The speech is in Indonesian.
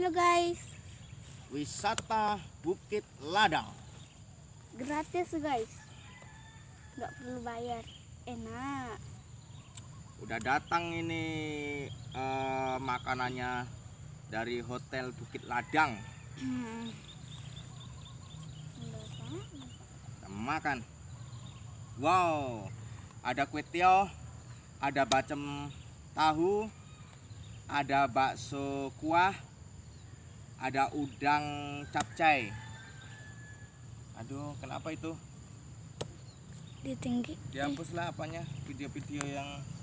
lo guys. Wisata Bukit Ladang. Gratis guys. Nggak perlu bayar. Enak. Udah datang ini uh, makanannya dari Hotel Bukit Ladang. Hmm. Kita makan. Wow. Ada kue tio ada bacem tahu, ada bakso kuah, ada udang capcay aduh kenapa itu dia tinggi dihapuslah apanya video-video yang